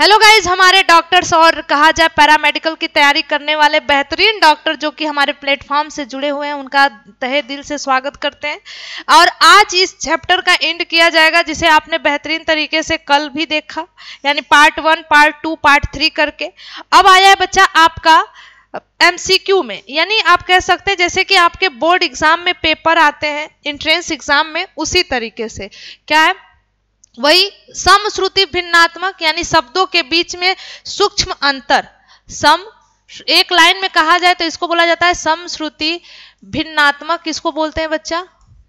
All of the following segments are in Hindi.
हेलो गाइज हमारे डॉक्टर्स और कहा जाए पैरामेडिकल की तैयारी करने वाले बेहतरीन डॉक्टर जो कि हमारे प्लेटफॉर्म से जुड़े हुए हैं उनका तहे दिल से स्वागत करते हैं और आज इस चैप्टर का एंड किया जाएगा जिसे आपने बेहतरीन तरीके से कल भी देखा यानी part one part two part three करके अब आया है बच्चा आपका एम में यानी आप कह सकते हैं जैसे कि आपके बोर्ड एग्जाम में पेपर आते हैं इंट्रेंस एग्जाम में उसी तरीके से क्या है वही समश्रुति भिन्नात्मक यानी शब्दों के बीच में सूक्ष्म अंतर सम एक लाइन में कहा जाए तो इसको बोला जाता है समश्रुति भिन्नात्मक किसको बोलते हैं बच्चा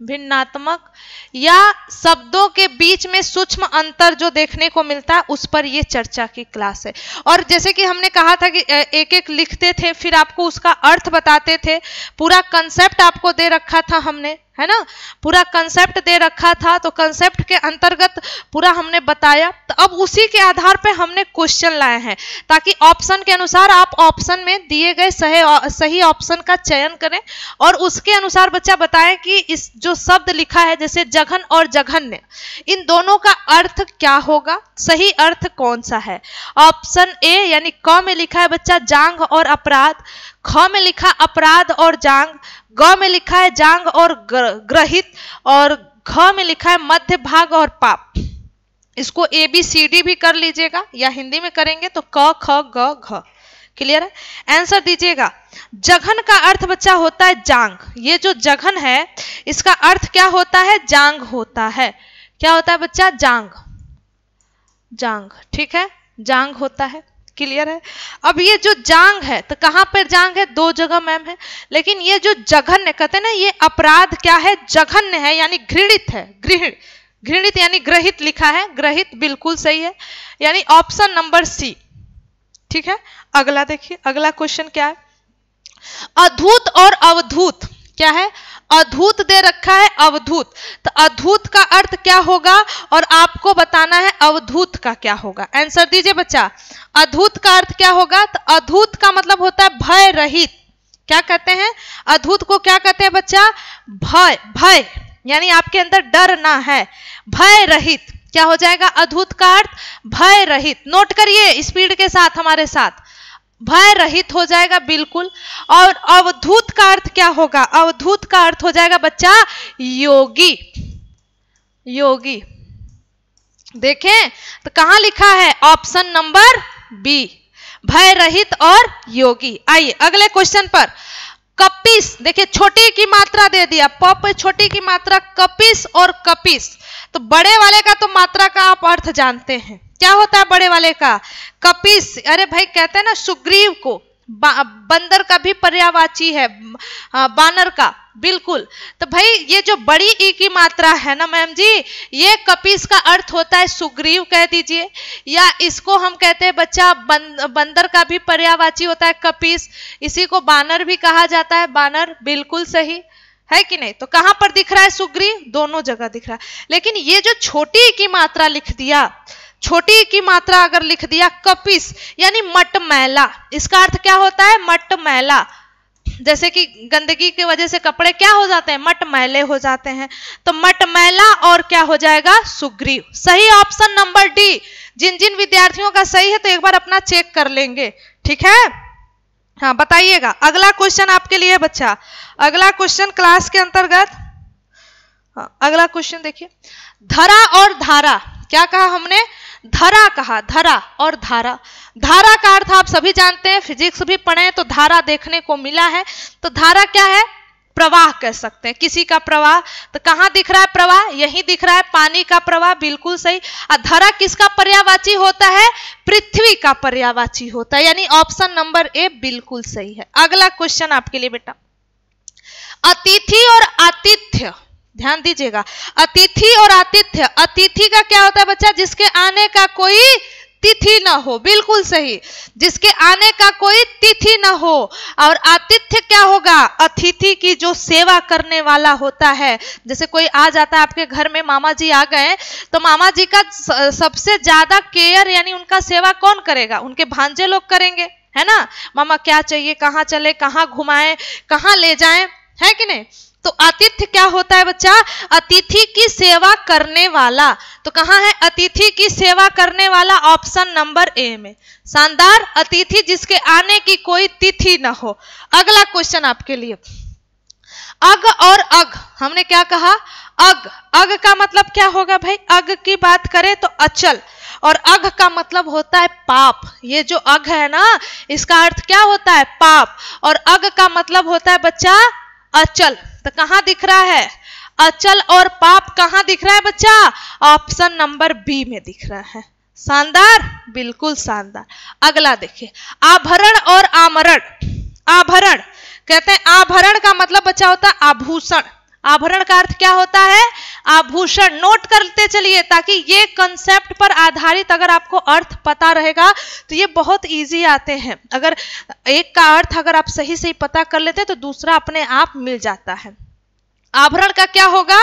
भिन्नात्मक या शब्दों के बीच में सूक्ष्म अंतर जो देखने को मिलता है उस पर ये चर्चा की क्लास है और जैसे कि हमने कहा था कि एक एक लिखते थे फिर आपको उसका अर्थ बताते थे पूरा कंसेप्ट आपको दे रखा था हमने है ना पूरा कंसेप्ट दे रखा था तो कंसेप्ट के अंतर्गत पूरा हमने बताया तो अब उसी के आधार पे हमने क्वेश्चन लाए हैं ताकि ऑप्शन के अनुसार आप ऑप्शन में दिए गए सही सही ऑप्शन का चयन करें और उसके अनुसार बच्चा बताएं कि इस जो शब्द लिखा है जैसे जघन और जघन्य इन दोनों का अर्थ क्या होगा सही अर्थ कौन सा है ऑप्शन ए यानी क में लिखा है बच्चा जांग और अपराध ख में लिखा अपराध और जांग ग में लिखा है जांग और ग्रहित और घ में लिखा है मध्य भाग और पाप इसको ए बी सी डी भी कर लीजिएगा या हिंदी में करेंगे तो क ख ग घ क्लियर है आंसर दीजिएगा जघन का अर्थ बच्चा होता है जांग ये जो जघन है इसका अर्थ क्या होता है जांग होता है क्या होता है बच्चा जांग जांग ठीक है जांग होता है क्लियर है अब ये जो जांग है तो कहाँ पर जांग है दो जगह मैम है लेकिन ये जो जघन्य कहते हैं ना ये अपराध क्या है जघन्य है यानी घृणित है गृहित घृणित यानी ग्रहित लिखा है ग्रहित बिल्कुल सही है यानी ऑप्शन नंबर सी ठीक है अगला देखिए अगला क्वेश्चन क्या है अधूत और अवधूत क्या है अधूत दे रखा है अवधूत तो अधूत का अर्थ क्या होगा और आपको बताना है अवधूत का क्या होगा आंसर दीजिए बच्चा अधूत का अर्थ क्या होगा तो अधूत का मतलब होता है भय रहित क्या कहते हैं अधूत को क्या कहते हैं बच्चा भय भय यानी आपके अंदर डर ना है भय रहित क्या हो जाएगा अधूत का अर्थ भय रहित नोट करिए स्पीड के साथ हमारे साथ भय रहित हो जाएगा बिल्कुल और अवधूत का अर्थ क्या होगा अवधूत का अर्थ हो जाएगा बच्चा योगी योगी देखें तो कहा लिखा है ऑप्शन नंबर बी भय रहित और योगी आइए अगले क्वेश्चन पर कपिस देखिए छोटी की मात्रा दे दिया पप छोटी की मात्रा कपिस और कपिस तो बड़े वाले का तो मात्रा का आप अर्थ जानते हैं क्या होता है बड़े वाले का कपिस अरे भाई कहते हैं ना सुग्रीव को बंदर का भी पर्यावाची है बानर का बिल्कुल तो भाई ये जो बड़ी ई की मात्रा है ना मैम जी ये कपिस का अर्थ होता है सुग्रीव कह दीजिए या इसको हम कहते हैं बच्चा बंद, बंदर का भी पर्यावाची होता है कपिस इसी को बानर भी कहा जाता है बानर बिल्कुल सही है कि नहीं तो कहां पर दिख रहा है सुग्रीव दोनों जगह दिख रहा है लेकिन ये जो छोटी की मात्रा लिख दिया छोटी की मात्रा अगर लिख दिया कपिस यानी मटमैला इसका अर्थ क्या होता है मटमैला जैसे कि गंदगी की वजह से कपड़े क्या हो जाते हैं मटमैले हो जाते हैं तो मटमैला और क्या हो जाएगा सुग्रीव सही ऑप्शन नंबर डी जिन जिन विद्यार्थियों का सही है तो एक बार अपना चेक कर लेंगे ठीक है हाँ बताइएगा अगला क्वेश्चन आपके लिए बच्चा अगला क्वेश्चन क्लास के अंतर्गत हाँ, अगला क्वेश्चन देखिए धरा और धारा क्या कहा हमने धरा कहा धरा और धारा धारा का अर्थ आप सभी जानते हैं फिजिक्स भी पढ़े तो धारा देखने को मिला है तो धारा क्या है प्रवाह कह सकते हैं किसी का प्रवाह तो कहाँ दिख रहा है प्रवाह यही दिख रहा है पानी का प्रवाह बिल्कुल सही और धरा किसका पर्यावाची होता है पृथ्वी का पर्यावाची होता है यानी ऑप्शन नंबर ए बिल्कुल सही है अगला क्वेश्चन आपके लिए बेटा अतिथि और आतिथ्य ध्यान दीजिएगा अतिथि और आतिथ्य अतिथि का क्या होता है बच्चा जिसके आने का कोई तिथि ना हो बिल्कुल सही जिसके आने का कोई तिथि ना हो और आतिथ्य क्या होगा अतिथि की जो सेवा करने वाला होता है जैसे कोई आ जाता है आपके घर में मामा जी आ गए तो मामा जी का सबसे ज्यादा केयर यानी उनका सेवा कौन करेगा उनके भांजे लोग करेंगे है ना मामा क्या चाहिए कहाँ चले कहाँ घुमाएं कहाँ ले जाएं है कि नहीं तो अतिथि क्या होता है बच्चा अतिथि की सेवा करने वाला तो कहा है अतिथि की सेवा करने वाला ऑप्शन नंबर ए में शानदार अतिथि जिसके आने की कोई तिथि ना हो अगला क्वेश्चन आपके लिए अग और अग हमने क्या कहा अग अग का मतलब क्या होगा भाई अग की बात करें तो अचल और अघ का मतलब होता है पाप ये जो अघ है ना इसका अर्थ क्या होता है पाप और अघ का मतलब होता है बच्चा अचल तो कहाँ दिख रहा है अचल और पाप कहां दिख रहा है बच्चा ऑप्शन नंबर बी में दिख रहा है शानदार बिल्कुल शानदार अगला देखिए आभरण और आमरण आभरण कहते हैं आभरण का मतलब बच्चा होता है आभूषण आभरण का अर्थ क्या होता है आभूषण नोट करते चलिए ताकि ये कंसेप्ट पर आधारित अगर आपको अर्थ पता रहेगा तो ये बहुत इजी आते हैं अगर एक का अर्थ अगर आप सही सही पता कर लेते हैं तो दूसरा अपने आप मिल जाता है आभरण का क्या होगा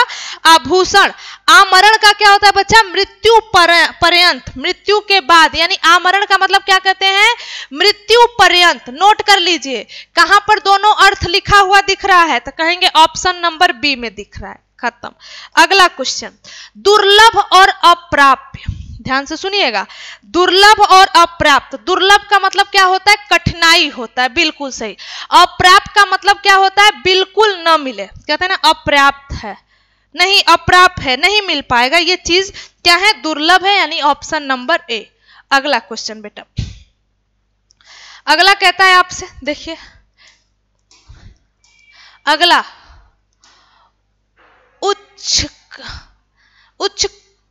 आभूषण आमरण का क्या होता है बच्चा मृत्यु पर्यंत मृत्यु के बाद यानी आमरण का मतलब क्या कहते हैं मृत्यु पर्यंत नोट कर लीजिए कहां पर दोनों अर्थ लिखा हुआ दिख रहा है तो कहेंगे ऑप्शन नंबर बी में दिख रहा है खत्म अगला क्वेश्चन दुर्लभ और अप्राप्य ध्यान से सुनिएगा दुर्लभ और अप्राप्त दुर्लभ का मतलब क्या होता है कठिनाई होता है बिल्कुल सही अप्राप्त का मतलब क्या होता है बिल्कुल न मिले कहते हैं ना अप्राप्त है नहीं अप्राप्त है नहीं मिल पाएगा ये चीज क्या है दुर्लभ है यानी ऑप्शन नंबर ए अगला क्वेश्चन बेटा अगला कहता है आपसे देखिए अगला उच्च उच्च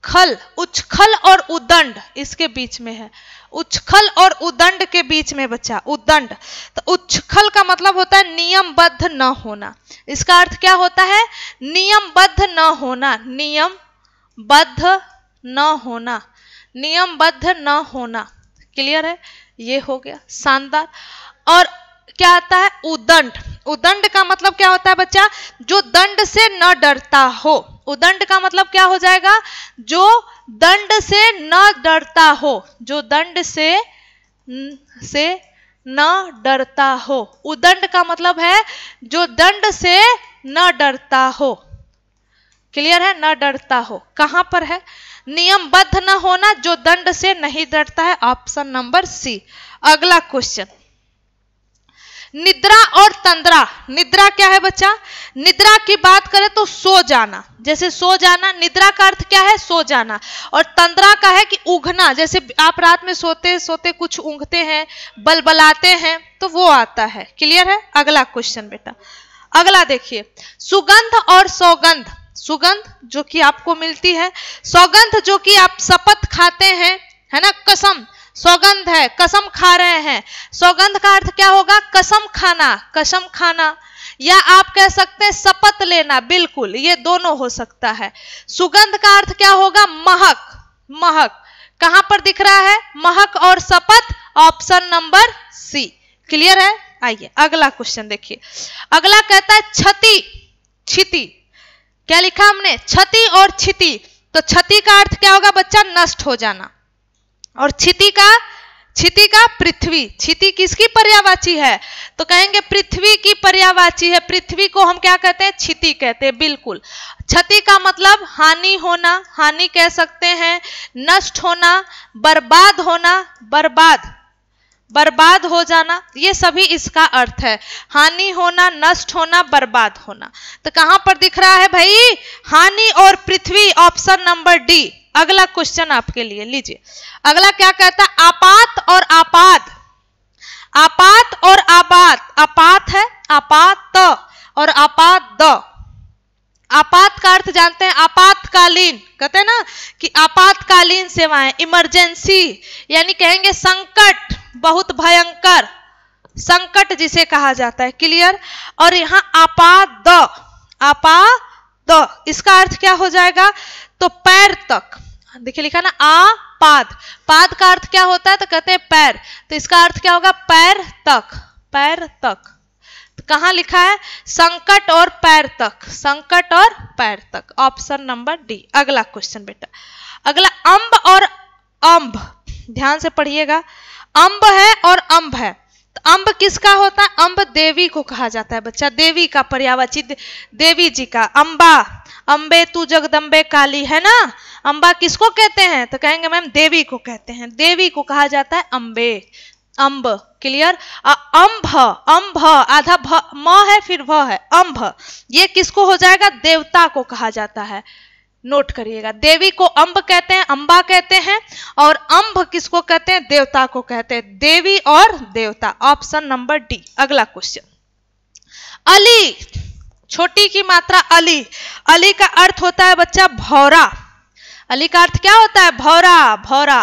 खल उच्छल और उदंड इसके बीच में है उच्छल और उदंड के बीच में बच्चा उदंड तो उच्छल का मतलब होता है नियमबद्ध न होना इसका अर्थ क्या होता है नियमबद्ध न होना नियमबद्ध न होना नियमबद्ध न होना क्लियर है ये हो गया शानदार और क्या आता है उदंड उदंड का मतलब क्या होता है बच्चा जो दंड से न डरता हो उदंड का मतलब क्या हो जाएगा जो दंड से न डरता हो जो दंड से से न डरता हो उदंड का मतलब है जो दंड से न डरता हो क्लियर है न डरता हो कहां पर है नियमबद्ध न होना जो दंड से नहीं डरता है ऑप्शन नंबर सी अगला क्वेश्चन निद्रा और तंद्रा निद्रा क्या है बच्चा निद्रा की बात करें तो सो जाना जैसे सो जाना निद्रा का अर्थ क्या है सो जाना और तंद्रा का है कि उघना जैसे आप रात में सोते सोते कुछ उगते हैं बलबलाते हैं तो वो आता है क्लियर है अगला क्वेश्चन बेटा अगला देखिए सुगंध और सौगंध सुगंध जो कि आपको मिलती है सौगंध जो कि आप शपथ खाते हैं है ना कसम सौगंध है कसम खा रहे हैं सौगंध का अर्थ क्या होगा कसम खाना कसम खाना या आप कह सकते हैं शपथ लेना बिल्कुल ये दोनों हो सकता है सुगंध का अर्थ क्या होगा महक महक कहां पर दिख रहा है महक और शपथ ऑप्शन नंबर सी क्लियर है आइए अगला क्वेश्चन देखिए अगला कहता है क्षति क्षति क्या लिखा हमने क्षति और क्षति तो क्षति का अर्थ क्या होगा बच्चा नष्ट हो जाना और क्षिति का क्षिति का पृथ्वी क्षिति किसकी पर्यावाची है तो कहेंगे पृथ्वी की पर्यावाची है पृथ्वी को हम क्या कहते हैं क्षिति कहते हैं बिल्कुल क्षति का मतलब हानि होना हानि कह सकते हैं नष्ट होना बर्बाद होना बर्बाद बर्बाद हो जाना ये सभी इसका अर्थ है हानि होना नष्ट होना बर्बाद होना तो कहां पर दिख रहा है भाई हानि और पृथ्वी ऑप्शन नंबर डी अगला क्वेश्चन आपके लिए लीजिए अगला क्या कहता है आपात और आपात आपात और आपात आपात है आपात और आपात द आपात का अर्थ जानते हैं आपातकालीन कहते हैं ना कि आपातकालीन सेवाएं इमरजेंसी यानी कहेंगे संकट बहुत भयंकर संकट जिसे कहा जाता है क्लियर और यहां आपात द आपात द इसका अर्थ क्या हो जाएगा तो पैर तक देखिए लिखा ना आ पाद पाद का अर्थ क्या होता है तो कहते हैं पैर तो इसका अर्थ क्या होगा पैर तक पैर तक तो कहा लिखा है संकट और पैर तक संकट और पैर तक ऑप्शन नंबर डी अगला क्वेश्चन बेटा अगला अंब और अंब ध्यान से पढ़िएगा अंब है और अंब है तो अंब किसका होता है अंब देवी को कहा जाता है बच्चा देवी का पर्यावाचित देवी जी का अंबा अम्बे तू जगदम्बे काली है ना अम्बा किसको कहते हैं तो कहेंगे मैम देवी को कहते हैं देवी को कहा जाता है अम्बे अम्ब क्लियर अम्भ अम्भ आधा भ म है फिर भ है अम्भ ये किसको हो जाएगा देवता को कहा जाता है नोट करिएगा देवी को अम्ब कहते हैं अम्बा कहते हैं और अंब किसको कहते हैं देवता को कहते हैं देवी और देवता ऑप्शन नंबर डी अगला क्वेश्चन अली छोटी की मात्रा अली अली का अर्थ होता है बच्चा भौरा अली का अर्थ क्या होता है भौरा भौरा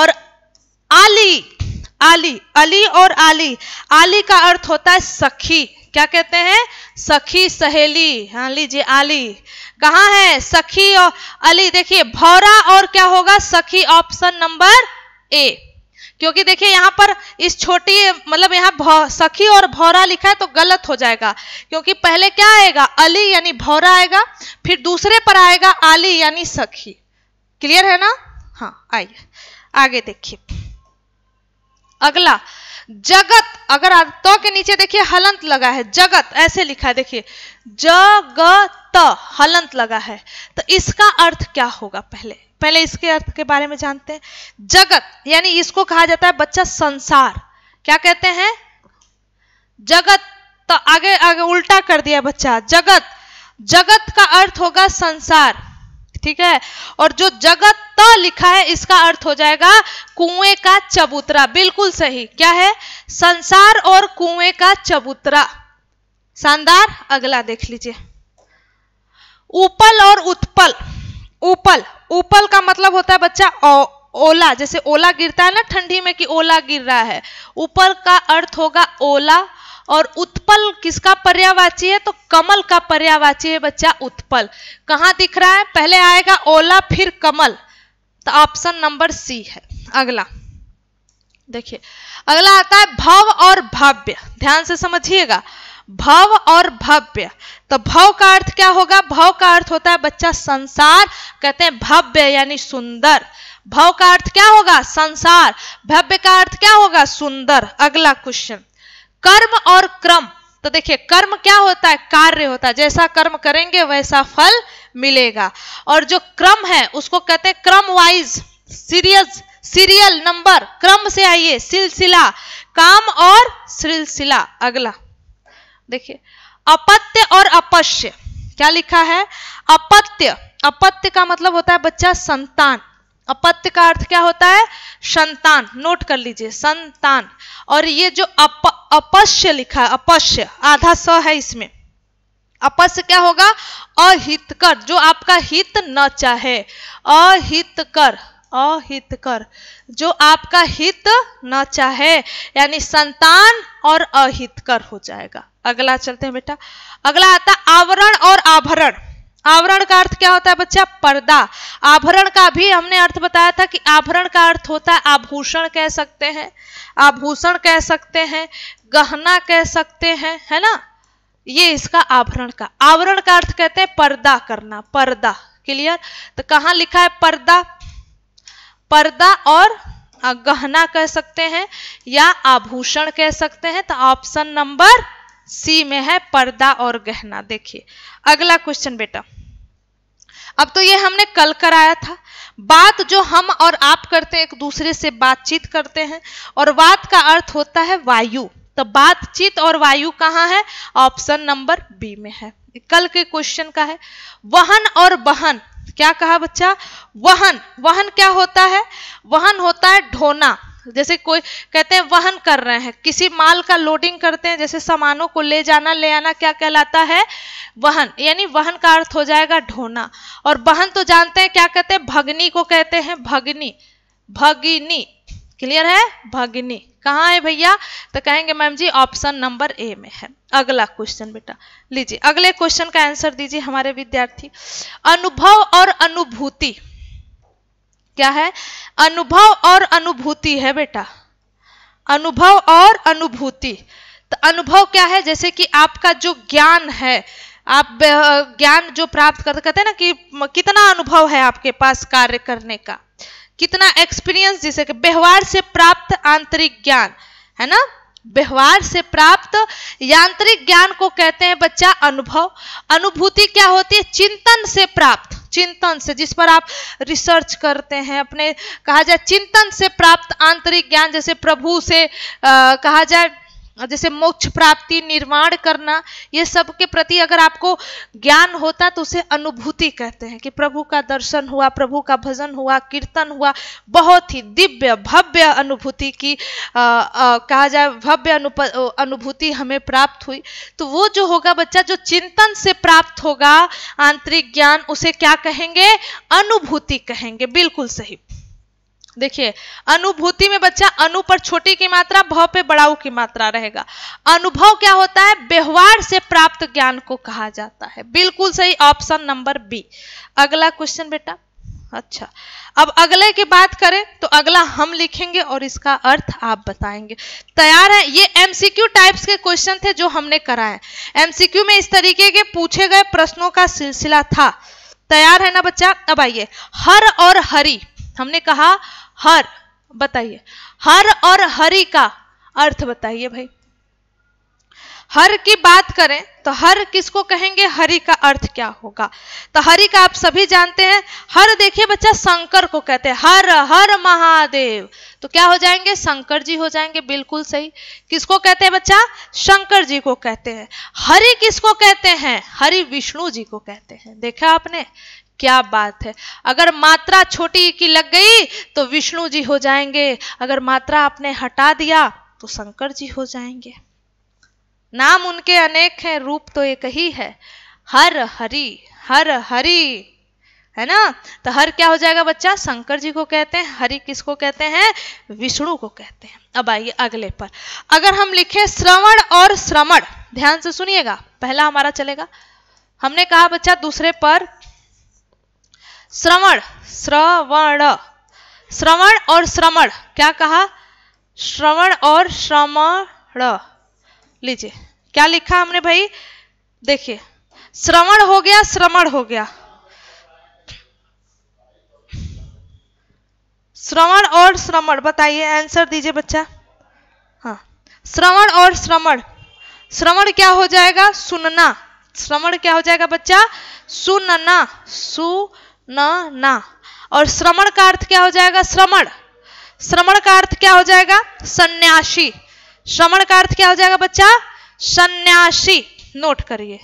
और आली आली अली और आली आली का अर्थ होता है सखी क्या कहते हैं सखी सहेली हाँ लीजिए आली कहाँ है सखी और अली देखिए भौरा और क्या होगा सखी ऑप्शन नंबर ए क्योंकि देखिए यहाँ पर इस छोटी मतलब यहाँ सखी और भौरा लिखा है तो गलत हो जाएगा क्योंकि पहले क्या आएगा अली यानी भौरा आएगा फिर दूसरे पर आएगा आली यानी सखी क्लियर है ना हाँ आइए आगे देखिए अगला जगत अगर आप तो के नीचे देखिए हलंत लगा है जगत ऐसे लिखा है देखिए जगत हलंत लगा है तो इसका अर्थ क्या होगा पहले पहले इसके अर्थ के बारे में जानते हैं जगत यानी इसको कहा जाता है बच्चा संसार क्या कहते हैं जगत तो आगे आगे उल्टा कर दिया बच्चा जगत जगत का अर्थ होगा संसार ठीक है और जो जगत त लिखा है इसका अर्थ हो जाएगा कुएं का चबूतरा बिल्कुल सही क्या है संसार और कुएं का चबूतरा शानदार अगला देख लीजिए उपल और उत्पल उपल उपल का मतलब होता है बच्चा ओ, ओला जैसे ओला गिरता है ना ठंडी में कि ओला गिर रहा है ऊपर का अर्थ होगा ओला और उत्पल किसका पर्यावाची है तो कमल का पर्यावाची है बच्चा उत्पल कहाँ दिख रहा है पहले आएगा ओला फिर कमल तो ऑप्शन नंबर सी है अगला देखिए अगला आता है भव और भव्य ध्यान से समझिएगा भव और भव्य तो भव का अर्थ क्या होगा भव का अर्थ होता है बच्चा संसार कहते हैं भव्य यानी सुंदर भव का अर्थ क्या होगा संसार भव्य का अर्थ क्या होगा सुंदर अगला क्वेश्चन कर्म और क्रम तो देखिए कर्म क्या होता है कार्य होता है जैसा कर्म करेंगे वैसा फल मिलेगा और जो क्रम है उसको कहते हैं क्रम वाइज सीरियस सीरियल नंबर क्रम से आइए सिलसिला काम और सिलसिला अगला देखिए अपत्य और अपश्य क्या लिखा है अपत्य अपत्य का मतलब होता है बच्चा संतान अपत्य का अर्थ क्या होता है संतान नोट कर लीजिए संतान और ये जो अप, अपश्य लिखा है अपश्य आधा स है इसमें अपश्य क्या होगा अहितकर जो आपका हित न चाहे अहितकर अहितकर जो आपका हित न चाहे यानी संतान और अहितकर हो जाएगा अगला चलते हैं बेटा अगला आता आवरण और आभरण आवरण का अर्थ क्या होता है बच्चा पर्दा आभरण का भी हमने अर्थ बताया था कि आभरण का अर्थ होता है आभूषण कह सकते हैं आभूषण कह सकते हैं गहना कह सकते हैं है ना ये इसका आभरण का आवरण का अर्थ कहते हैं पर्दा करना पर्दा क्लियर तो कहा लिखा है पर्दा पर्दा और गहना कह सकते हैं या आभूषण कह सकते हैं तो ऑप्शन नंबर सी में है पर्दा और गहना देखिए अगला क्वेश्चन बेटा अब तो ये हमने कल कराया था बात जो हम और आप करते हैं एक दूसरे से बातचीत करते हैं और बात का अर्थ होता है वायु तो बातचीत और वायु कहाँ है ऑप्शन नंबर बी में है कल के क्वेश्चन का है वहन और बहन क्या कहा बच्चा वहन वहन क्या होता है वहन होता है ढोना जैसे कोई कहते हैं वहन कर रहे हैं किसी माल का लोडिंग करते हैं जैसे सामानों को ले जाना ले आना क्या कहलाता है वहन यानी वहन का अर्थ हो जाएगा ढोना और वहन तो जानते हैं क्या कहते हैं भगनी को कहते हैं भगनी भगिनी क्लियर है भगिनी कहाँ है भैया तो कहेंगे ma'am ji option number A में है अगला क्वेश्चन बेटा लीजिए अगले क्वेश्चन का आंसर दीजिए हमारे विद्यार्थी अनुभव और अनुभूति क्या है अनुभव और अनुभूति है बेटा अनुभव और अनुभूति तो अनुभव क्या है जैसे कि आपका जो ज्ञान है आप ज्ञान जो प्राप्त करते कहते हैं ना कि कितना अनुभव है आपके पास कार्य करने का कितना एक्सपीरियंस जिसे कि व्यवहार से प्राप्त आंतरिक ज्ञान है ना व्यवहार से प्राप्त यांत्रिक ज्ञान को कहते हैं बच्चा अनुभव अनुभूति क्या होती है चिंतन से प्राप्त चिंतन से जिस पर आप रिसर्च करते हैं अपने कहा जाए चिंतन से प्राप्त आंतरिक ज्ञान जैसे प्रभु से आ, कहा जाए हाँ, जैसे मोक्ष प्राप्ति निर्माण करना ये सब के प्रति अगर आपको ज्ञान होता तो उसे अनुभूति कहते हैं कि प्रभु का दर्शन हुआ प्रभु का भजन हुआ कीर्तन हुआ बहुत ही दिव्य भव्य अनुभूति की आ, आ, कहा जाए भव्य अनुभूति हमें प्राप्त हुई तो वो जो होगा बच्चा जो चिंतन से प्राप्त होगा आंतरिक ज्ञान उसे क्या कहेंगे अनुभूति कहेंगे बिल्कुल सही देखिए अनुभूति में बच्चा अनु पर छोटी की मात्रा भव पे बड़ाऊ की मात्रा रहेगा अनुभव क्या होता है व्यवहार से प्राप्त ज्ञान को कहा जाता है बिल्कुल सही ऑप्शन नंबर बी अगला क्वेश्चन बेटा अच्छा अब अगले की बात करें तो अगला हम लिखेंगे और इसका अर्थ आप बताएंगे तैयार है ये एमसीक्यू टाइप्स के क्वेश्चन थे जो हमने कराए एमसीक्यू में इस तरीके के पूछे गए प्रश्नों का सिलसिला था तैयार है ना बच्चा अब आइए हर और हरी हमने कहा हर बताइए हर और हरि का अर्थ बताइए भाई हर की बात करें तो हर किसको कहेंगे हरि का अर्थ क्या होगा तो हरि का आप सभी जानते हैं हर देखिए बच्चा शंकर को कहते हैं हर हर महादेव तो क्या हो जाएंगे शंकर जी हो जाएंगे बिल्कुल सही किसको कहते हैं बच्चा शंकर जी को कहते हैं हरि किसको कहते हैं हरि विष्णु जी को कहते हैं देखा आपने क्या बात है अगर मात्रा छोटी की लग गई तो विष्णु जी हो जाएंगे अगर मात्रा आपने हटा दिया तो शंकर जी हो जाएंगे नाम उनके अनेक हैं रूप तो एक ही है हर हरि हर हरि है ना तो हर क्या हो जाएगा बच्चा शंकर जी को कहते हैं हरि किसको कहते हैं विष्णु को कहते हैं अब आइए अगले पर अगर हम लिखें श्रवण और श्रमण ध्यान से सुनिएगा पहला हमारा चलेगा हमने कहा बच्चा दूसरे पर श्रवण श्रवण श्रवण और श्रमण क्या कहा श्रवण और श्रमण लीजिए क्या लिखा हमने भाई देखिए श्रवण हो गया श्रमण हो गया श्रवण और श्रमण बताइए आंसर दीजिए बच्चा हाँ श्रवण और श्रमण श्रवण क्या हो जाएगा सुनना श्रवण क्या हो जाएगा बच्चा सुनना सु न ना और श्रमण का अर्थ क्या हो जाएगा श्रमण श्रमण का अर्थ क्या हो जाएगा सन्यासी श्रमण का अर्थ क्या हो जाएगा बच्चा सन्यासी नोट करिए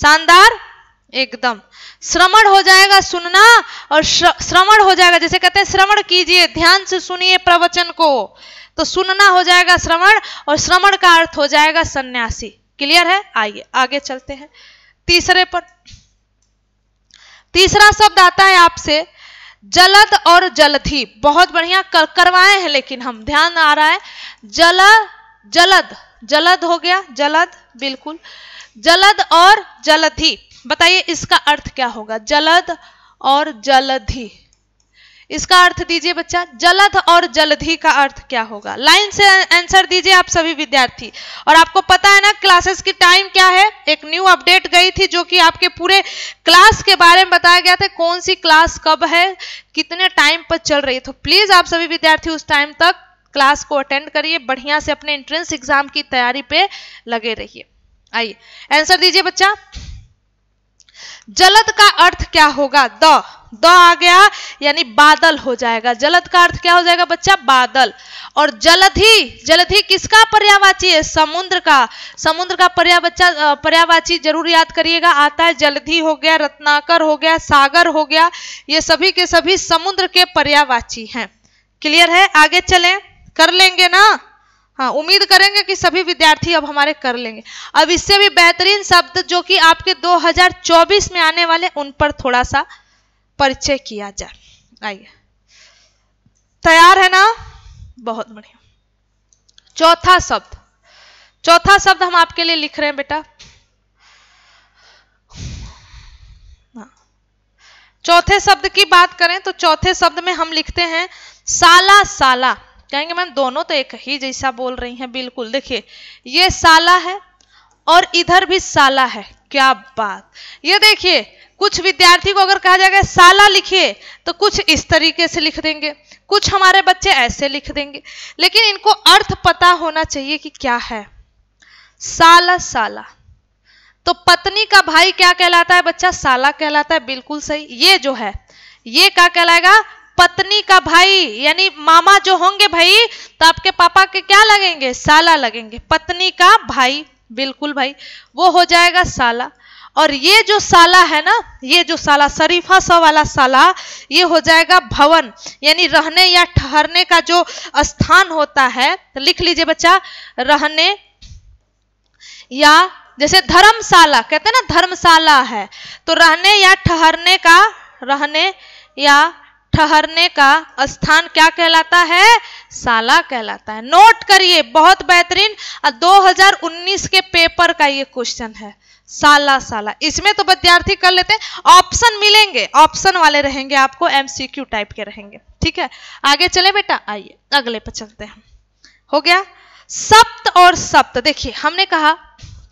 शानदार एकदम श्रवण हो जाएगा सुनना और श्रवण हो जाएगा जैसे कहते हैं श्रवण कीजिए ध्यान से सुनिए प्रवचन को तो सुनना हो जाएगा श्रवण और श्रवण का अर्थ हो जाएगा सन्यासी क्लियर है आइए आगे चलते हैं तीसरे पर तीसरा शब्द आता है आपसे जलद और जलधि बहुत बढ़िया कर, करवाए हैं लेकिन हम ध्यान आ रहा है जल जलद जलद हो गया जलद बिल्कुल जलद और जलधि बताइए इसका अर्थ क्या होगा जलद और जलधि इसका अर्थ दीजिए बच्चा जलध और जलधि का अर्थ क्या होगा लाइन से आंसर दीजिए आप सभी विद्यार्थी और आपको पता है ना क्लासेस की टाइम क्या है एक न्यू अपडेट गई थी जो कि आपके पूरे क्लास के बारे में बताया गया था कौन सी क्लास कब है कितने टाइम पर चल रही है तो प्लीज आप सभी विद्यार्थी उस टाइम तक क्लास को अटेंड करिए बढ़िया से अपने एंट्रेंस एग्जाम की तैयारी पे लगे रहिए आइए आंसर दीजिए बच्चा जलद का अर्थ क्या होगा द द आ गया यानी बादल हो जाएगा जलद का अर्थ क्या हो जाएगा बच्चा बादल और जलधि जलधि किसका पर्यावाची है समुद्र का समुद्र का पर्या बच्चा पर्यावाची जरूर याद करिएगा आता है जलधि हो गया रत्नाकर हो गया सागर हो गया ये सभी के सभी समुद्र के पर्यावाची हैं क्लियर है आगे चलें कर लेंगे ना हाँ उम्मीद करेंगे कि सभी विद्यार्थी अब हमारे कर लेंगे अब इससे भी बेहतरीन शब्द जो कि आपके 2024 में आने वाले उन पर थोड़ा सा परिचय किया जाए आइए तैयार है ना बहुत बढ़िया चौथा शब्द चौथा शब्द हम आपके लिए लिख रहे हैं बेटा हाँ। चौथे शब्द की बात करें तो चौथे शब्द में हम लिखते हैं साला साला कहेंगे मैम दोनों तो एक ही जैसा बोल रही हैं बिल्कुल देखिए ये साला है और इधर भी साला है क्या बात ये देखिए कुछ विद्यार्थी को अगर कहा जाएगा साला लिखिए तो कुछ इस तरीके से लिख देंगे कुछ हमारे बच्चे ऐसे लिख देंगे लेकिन इनको अर्थ पता होना चाहिए कि क्या है साला साला तो पत्नी का भाई क्या कहलाता है बच्चा साला कहलाता है बिल्कुल सही ये जो है ये क्या कहलाएगा पत्नी का भाई यानी मामा जो होंगे भाई तो आपके पापा के क्या लगेंगे साला लगेंगे पत्नी का भाई बिल्कुल भाई वो हो जाएगा साला और ये जो साला है ना ये जो साला शरीफा सा वाला साला ये हो जाएगा भवन यानी रहने या ठहरने का जो स्थान होता है तो लिख लीजिए बच्चा रहने या जैसे धर्मशाला कहते हैं ना धर्मशाला है तो रहने या ठहरने का रहने या ठहरने का स्थान क्या कहलाता है साला कहलाता है नोट करिए बहुत बेहतरीन 2019 के पेपर का ये क्वेश्चन है साला साला इसमें तो विद्यार्थी कर लेते हैं ऑप्शन मिलेंगे ऑप्शन वाले रहेंगे आपको एमसीक्यू टाइप के रहेंगे ठीक है आगे चले बेटा आइए अगले पर चलते हैं हो गया सप्त और सप्त देखिए हमने कहा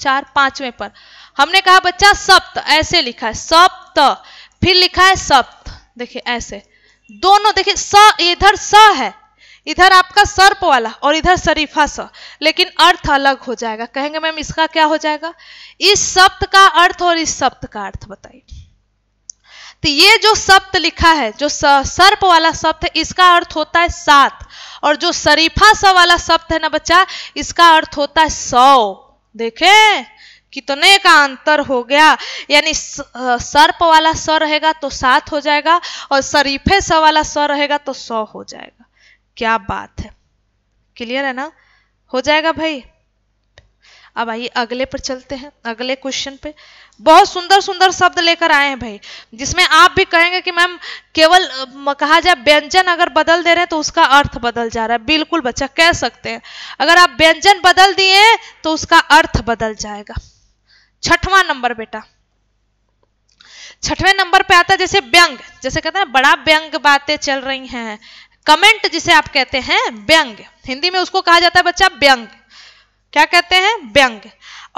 चार पांचवें पर हमने कहा बच्चा सप्त ऐसे लिखा है सप्त फिर लिखा है सप्त देखिए ऐसे दोनों देखिए स इधर स है इधर आपका सर्प वाला और इधर शरीफा स लेकिन अर्थ अलग हो जाएगा कहेंगे मैम इसका क्या हो जाएगा इस शब्द का अर्थ और इस शब्द का अर्थ बताइए तो ये जो शब्द लिखा है जो सर्प वाला शब्द है इसका अर्थ होता है सात और जो शरीफा स वाला शब्द है ना बच्चा इसका अर्थ होता है सौ देखें कितने का अंतर हो गया यानी सर्प वाला स रहेगा तो सात हो जाएगा और शरीफे स वाला स रहेगा तो सौ हो जाएगा क्या बात है क्लियर है ना हो जाएगा भाई अब आइए अगले पर चलते हैं अगले क्वेश्चन पे बहुत सुंदर सुंदर शब्द लेकर आए हैं भाई जिसमें आप भी कहेंगे कि मैम केवल कहा जाए व्यंजन अगर बदल दे रहे हैं तो उसका अर्थ बदल जा रहा है बिल्कुल बच्चा कह सकते हैं अगर आप व्यंजन बदल दिए तो उसका अर्थ बदल जाएगा छठवां नंबर बेटा छठवें नंबर पे आता है जैसे व्यंग जैसे कहते हैं बड़ा व्यंग बातें चल रही हैं कमेंट जिसे आप कहते हैं व्यंग हिंदी में उसको कहा जाता है बच्चा व्यंग क्या कहते हैं व्यंग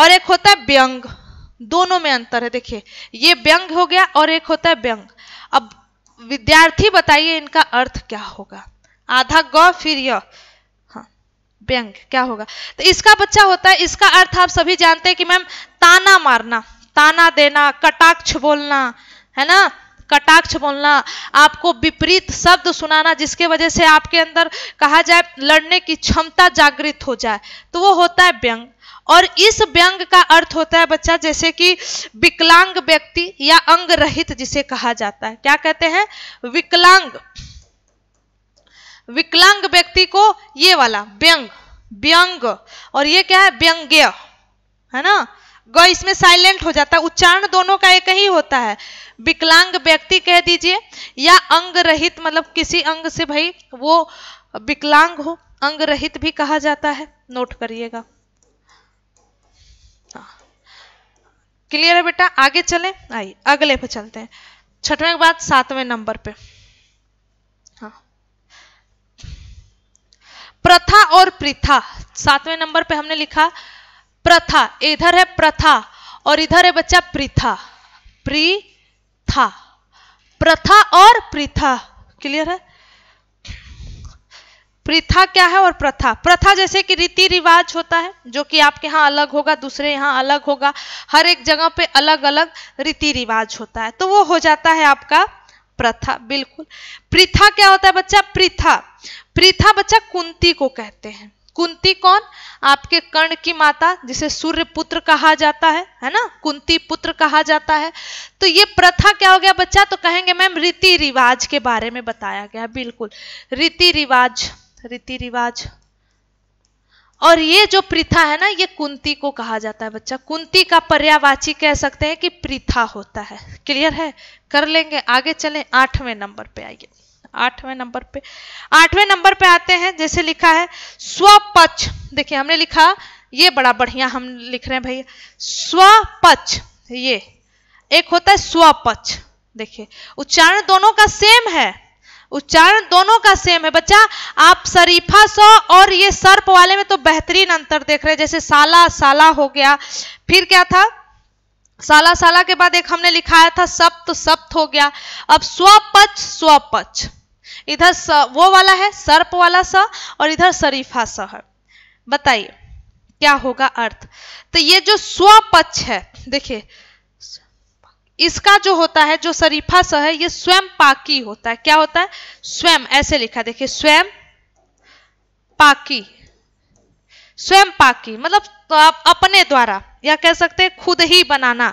और एक होता है व्यंग दोनों में अंतर है देखिए ये व्यंग हो गया और एक होता है व्यंग अब विद्यार्थी बताइए इनका अर्थ क्या होगा आधा ग फिर य व्यंग क्या होगा तो इसका बच्चा होता है इसका अर्थ आप सभी जानते हैं कि मैम ताना मारना ताना देना कटाक्ष बोलना है ना कटाक्ष बोलना आपको विपरीत शब्द सुनाना जिसके वजह से आपके अंदर कहा जाए लड़ने की क्षमता जागृत हो जाए तो वो होता है व्यंग और इस व्यंग का अर्थ होता है बच्चा जैसे कि विकलांग व्यक्ति या अंग रहित जिसे कहा जाता है क्या कहते हैं विकलांग विकलांग व्यक्ति को ये वाला व्यंग व्यंग और ये क्या है व्यंग्य है ना ग इसमें साइलेंट हो जाता है उच्चारण दोनों का एक ही होता है विकलांग व्यक्ति कह दीजिए या अंग रहित मतलब किसी अंग से भाई वो विकलांग हो अंग रहित भी कहा जाता है नोट करिएगा हाँ। क्लियर है बेटा आगे चलें आइए अगले पे चलते हैं छठवें के बाद सातवें नंबर पे प्रथा और प्रथा सातवें नंबर पे हमने लिखा प्रथा इधर है प्रथा और इधर है बच्चा प्रथा था प्रथा और प्रथा क्लियर है प्रथा क्या है और प्रथा प्रथा जैसे कि रीति रिवाज होता है जो कि आपके यहाँ अलग होगा दूसरे यहाँ अलग होगा हर एक जगह पे अलग अलग रीति रिवाज होता है तो वो हो जाता है आपका प्रथा बिल्कुल प्रथा क्या होता है बच्चा प्रथा प्रथा बच्चा कुंती को कहते हैं कुंती कौन आपके कर्ण की माता जिसे सूर्य पुत्र कहा जाता है है ना कुंती पुत्र कहा जाता है तो ये प्रथा क्या हो गया बच्चा तो कहेंगे मैम रीति रिवाज के बारे में बताया गया बिल्कुल रीति रिवाज रीति रिवाज और ये जो प्रथा है ना ये कुंती को कहा जाता है बच्चा कुंती का पर्यावाची कह सकते हैं कि प्रथा होता है क्लियर है कर लेंगे आगे चले आठवें नंबर पे आइए आठवें नंबर पे आठवें नंबर पे आते हैं जैसे लिखा है स्वपक्ष देखिए हमने लिखा ये बड़ा बढ़िया हम लिख रहे हैं भैया स्वपक्ष ये एक होता है स्वपक्ष देखिए उच्चारण दोनों का सेम है उच्चारण दोनों का सेम है बच्चा आप शरीफा सौ और ये सर्प वाले में तो बेहतरीन अंतर देख रहे हैं जैसे साला साला हो गया फिर क्या था साला साला के बाद एक हमने लिखाया था सप्त सप्त हो गया अब स्वपच स्वपच इधर स, वो वाला है सर्प वाला स और इधर शरीफा स है बताइए क्या होगा अर्थ तो ये जो स्वपच है देखिए इसका जो होता है जो शरीफा स है ये स्वयं पाकी होता है क्या होता है स्वयं ऐसे लिखा देखिए स्वयं पाकी स्वयं पाकी मतलब तो आप अपने द्वारा या कह सकते हैं खुद ही बनाना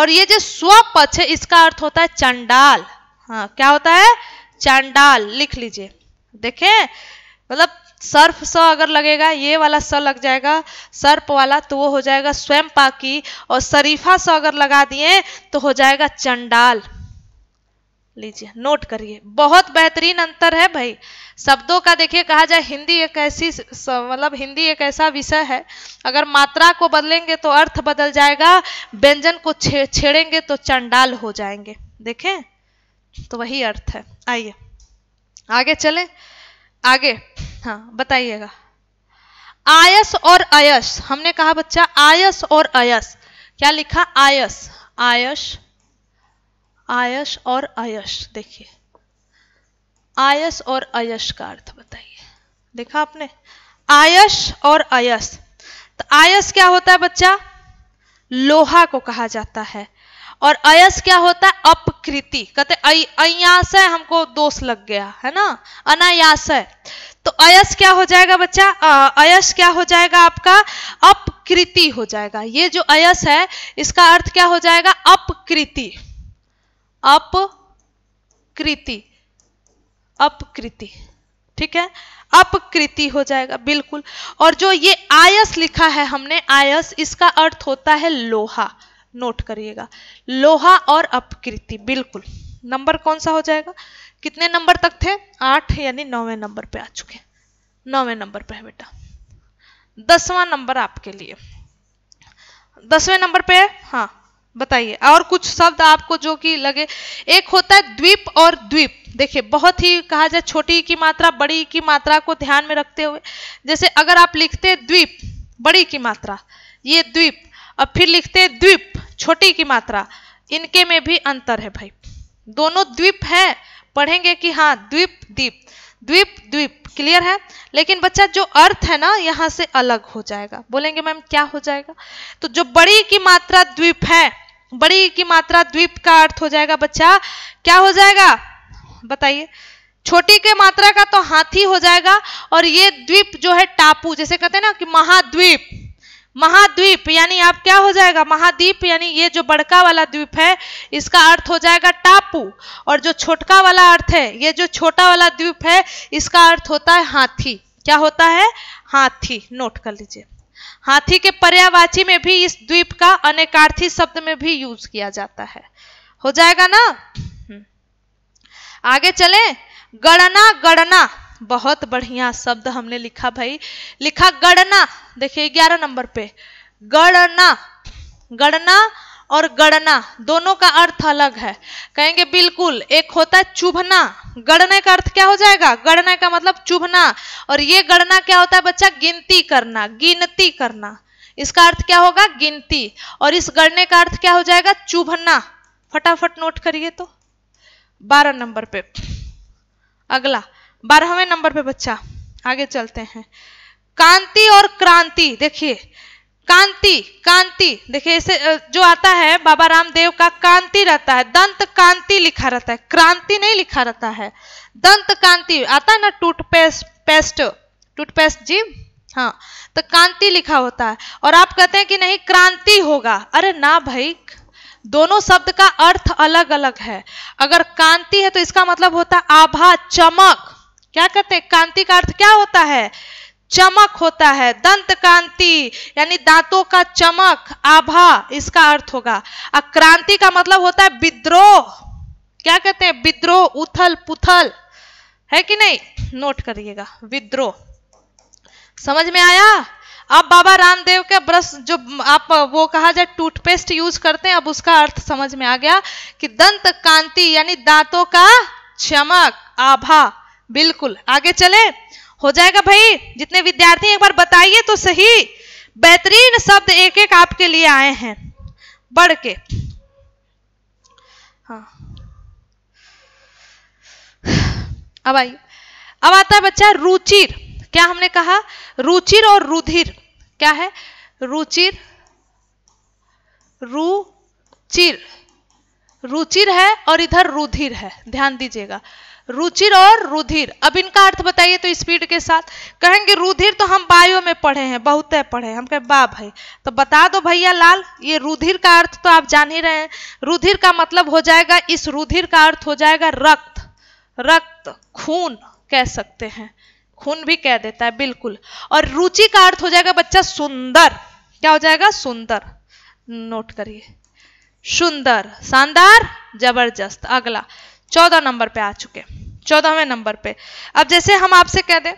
और ये जो स्वपक्ष है इसका अर्थ होता है चंडाल हाँ क्या होता है चंडाल लिख लीजिए देखें मतलब सर्फ स अगर लगेगा ये वाला स लग जाएगा सर्प वाला तो वो हो जाएगा स्वयं पाकी और शरीफा स अगर लगा दिए तो हो जाएगा चंडाल लीजिए नोट करिए बहुत बेहतरीन अंतर है भाई शब्दों का देखिए कहा जाए हिंदी एक ऐसी मतलब हिंदी एक ऐसा विषय है अगर मात्रा को बदलेंगे तो अर्थ बदल जाएगा व्यंजन को छे, छेड़ेंगे तो चंडाल हो जाएंगे देखें तो वही अर्थ है आइए आगे चलें आगे हाँ बताइएगा आयस और अयस हमने कहा बच्चा आयस और अयस क्या लिखा आयस आयस आयस और अयश देखिए आयस और अयश का अर्थ बताइए देखा आपने आयस और अयस तो आयस क्या होता है बच्चा लोहा को कहा जाता है और अयस क्या होता है अपकृति कहते अयास है हमको दोष लग गया है ना अनायास है तो अयस क्या हो जाएगा बच्चा अयस क्या हो जाएगा आपका अपकृति हो जाएगा ये जो अयस है इसका अर्थ क्या हो जाएगा अपकृति अपकृति अपकृति ठीक है अपकृति हो जाएगा बिल्कुल और जो ये आयस लिखा है हमने आयस इसका अर्थ होता है लोहा नोट करिएगा लोहा और अपकृति बिल्कुल नंबर कौन सा हो जाएगा कितने नंबर तक थे आठ यानी नौवे नंबर पे आ चुके नौवे नंबर पे है बेटा दसवां नंबर आपके लिए दसवें नंबर पे है हाँ बताइए और कुछ शब्द आपको जो कि लगे एक होता है द्वीप और द्वीप देखिए बहुत ही कहा जाए छोटी की मात्रा बड़ी की मात्रा को ध्यान में रखते हुए जैसे अगर आप लिखते द्वीप बड़ी की मात्रा ये द्वीप अब फिर लिखते हैं द्वीप छोटी की मात्रा इनके में भी अंतर है भाई दोनों द्वीप है पढ़ेंगे कि हाँ द्वीप द्वीप द्वीप द्वीप क्लियर है लेकिन बच्चा जो अर्थ है ना यहाँ से अलग हो जाएगा बोलेंगे मैम क्या हो जाएगा तो जो बड़ी की मात्रा द्वीप है बड़ी की मात्रा द्वीप का अर्थ हो जाएगा बच्चा क्या हो जाएगा बताइए छोटी के मात्रा का तो हाथी हो जाएगा और ये द्वीप जो है टापू जैसे कहते हैं ना कि महाद्वीप महाद्वीप यानी आप क्या हो जाएगा महाद्वीप यानी ये जो बड़का वाला द्वीप है इसका अर्थ हो जाएगा टापू और जो छोटका वाला अर्थ है ये जो छोटा वाला द्वीप है इसका अर्थ होता है हाथी क्या होता है हाथी नोट कर लीजिए हाथी के पर्यावाची में भी इस द्वीप का अनेकार्थी शब्द में भी यूज किया जाता है हो जाएगा ना हम्म। आगे चले गणना गणना बहुत बढ़िया शब्द हमने लिखा भाई लिखा गणना देखिए ग्यारह नंबर पे गणना गणना और गणना दोनों का अर्थ अलग है कहेंगे बिल्कुल एक होता है चुभना गणना का अर्थ क्या हो जाएगा गणना का मतलब चुभना और ये गणना क्या होता है बच्चा गिनती करना गिनती करना इसका अर्थ क्या होगा गिनती और इस गणने का अर्थ क्या हो जाएगा चुभना फटाफट नोट करिए तो बारह नंबर पे अगला बारहवें नंबर पे बच्चा आगे चलते हैं कांति और क्रांति देखिए कांति कांति देखिए इसे जो आता है बाबा रामदेव का कांति रहता है दंत कांति लिखा रहता है क्रांति नहीं लिखा रहता है दंत कांति आता है ना टूथपेस्ट पेस्ट टूथपेस्ट जी हाँ तो कांति लिखा होता है और आप कहते हैं कि नहीं क्रांति होगा अरे ना भाई दोनों शब्द का अर्थ अलग अलग है अगर कांति है तो इसका मतलब होता है आभा चमक क्या कहते हैं कांति का अर्थ क्या होता है चमक होता है दंत कांति यानी दांतों का चमक आभा इसका अर्थ होगा अक्रांति का मतलब होता है विद्रोह क्या कहते हैं विद्रोह उथल पुथल है कि नहीं नोट करिएगा विद्रोह समझ में आया अब बाबा रामदेव के ब्रश जो आप वो कहा जाए टूथपेस्ट यूज करते हैं अब उसका अर्थ समझ में आ गया कि दंत कांति यानी दांतों का चमक आभा बिल्कुल आगे चले हो जाएगा भाई जितने विद्यार्थी एक बार बताइए तो सही बेहतरीन शब्द एक एक आपके लिए आए हैं बढ़ के हाँ अब आइए अब आता है बच्चा रुचिर क्या हमने कहा रुचिर और रुधिर क्या है रुचिर रुचिर रुचिर है और इधर रुधिर है ध्यान दीजिएगा रुचिर और रुधिर अब इनका अर्थ बताइए तो स्पीड के साथ कहेंगे रुधिर तो हम बायो में पढ़े हैं बहुत है पढ़े हम कहें बा भाई तो बता दो भैया लाल ये रुधिर का अर्थ तो आप जान ही रहे हैं रुधिर का मतलब हो जाएगा इस रुधिर का अर्थ हो जाएगा रक्त रक्त खून कह सकते हैं खून भी कह देता है बिल्कुल और रुचि का अर्थ हो जाएगा बच्चा सुंदर क्या हो जाएगा सुंदर नोट करिए सुंदर शानदार जबरदस्त अगला चौदह नंबर पे आ चुके चौदहवें नंबर पे अब जैसे हम आपसे कह दें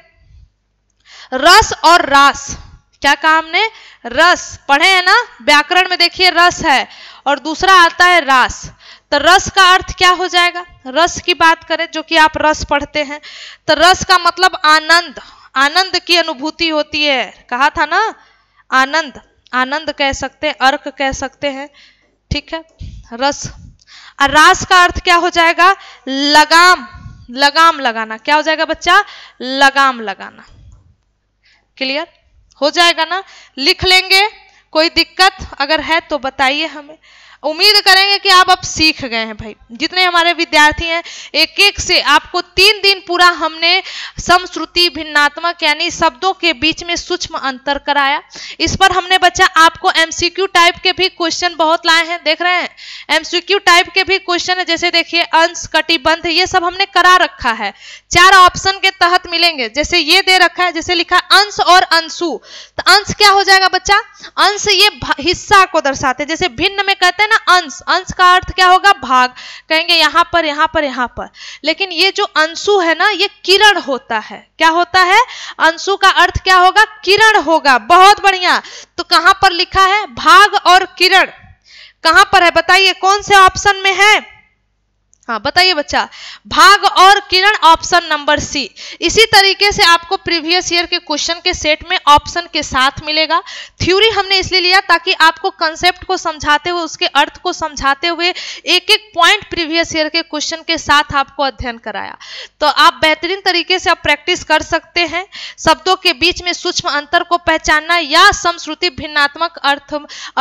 रस और रास क्या कहा हमने रस पढ़े हैं ना व्याकरण में देखिए रस है और दूसरा आता है रास तो रस का अर्थ क्या हो जाएगा रस की बात करें जो कि आप रस पढ़ते हैं तो रस का मतलब आनंद आनंद की अनुभूति होती है कहा था ना आनंद आनंद कह सकते हैं अर्क कह सकते हैं ठीक है रस और रास का अर्थ क्या हो जाएगा लगाम लगाम लगाना क्या हो जाएगा बच्चा लगाम लगाना क्लियर हो जाएगा ना लिख लेंगे कोई दिक्कत अगर है तो बताइए हमें उम्मीद करेंगे कि आप अब सीख गए हैं भाई जितने हमारे विद्यार्थी हैं एक एक से आपको तीन दिन पूरा हमने समश्रुति भिन्नात्मक यानी शब्दों के बीच में सूक्ष्म अंतर कराया इस पर हमने बच्चा आपको एम टाइप के भी क्वेश्चन बहुत लाए हैं देख रहे हैं एम टाइप के भी क्वेश्चन है जैसे देखिए अंश कटिबंध ये सब हमने करा रखा है चार ऑप्शन के तहत मिलेंगे जैसे ये दे रखा है जैसे लिखा अंश और अंशु तो अंश क्या हो जाएगा बच्चा अंश ये हिस्सा को दर्शाते हैं जैसे भिन्न में कहते हैं ना अंश अंश का अर्थ क्या होगा भाग कहेंगे यहाँ पर यहाँ पर यहाँ पर लेकिन ये जो अंशु है ना ये किरण होता है क्या होता है अंशु का अर्थ क्या होगा किरण होगा बहुत बढ़िया तो कहाँ पर लिखा है भाग और किरण कहाँ पर है बताइए कौन से ऑप्शन में है हाँ बताइए बच्चा भाग और किरण ऑप्शन नंबर सी इसी तरीके से आपको प्रीवियस ईयर के क्वेश्चन के सेट में ऑप्शन के साथ मिलेगा थ्योरी हमने इसलिए लिया ताकि आपको कंसेप्ट को समझाते हुए उसके अर्थ को समझाते हुए एक एक पॉइंट प्रीवियस ईयर के क्वेश्चन के साथ आपको अध्ययन कराया तो आप बेहतरीन तरीके से आप प्रैक्टिस कर सकते हैं शब्दों के बीच में सूक्ष्म अंतर को पहचानना या समश्रुति भिन्नात्मक अर्थ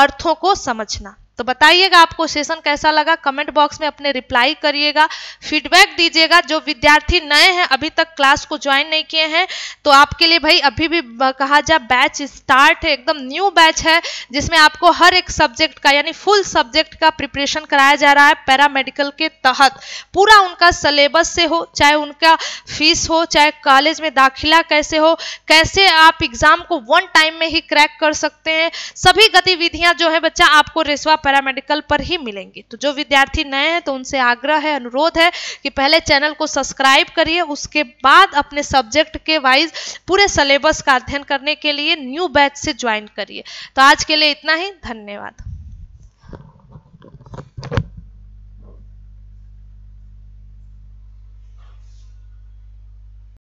अर्थों को समझना तो बताइएगा आपको सेशन कैसा लगा कमेंट बॉक्स में अपने रिप्लाई करिएगा फीडबैक दीजिएगा जो विद्यार्थी नए हैं अभी तक क्लास को ज्वाइन नहीं किए हैं तो आपके लिए भाई अभी भी कहा जा बैच स्टार्ट है एकदम न्यू बैच है जिसमें आपको हर एक सब्जेक्ट का यानी फुल सब्जेक्ट का प्रिपरेशन कराया जा रहा है पैरामेडिकल के तहत पूरा उनका सलेबस से हो चाहे उनका फीस हो चाहे कॉलेज में दाखिला कैसे हो कैसे आप एग्जाम को वन टाइम में ही क्रैक कर सकते हैं सभी गतिविधियां जो है बच्चा आपको रेसवा पैरामेडिकल पर ही मिलेंगे तो जो विद्यार्थी नए हैं तो उनसे आग्रह है अनुरोध है कि पहले चैनल को सब्सक्राइब करिए उसके बाद अपने सब्जेक्ट के वाइज पूरे सिलेबस का अध्ययन करने के लिए न्यू बैच से ज्वाइन करिए तो आज के लिए इतना ही धन्यवाद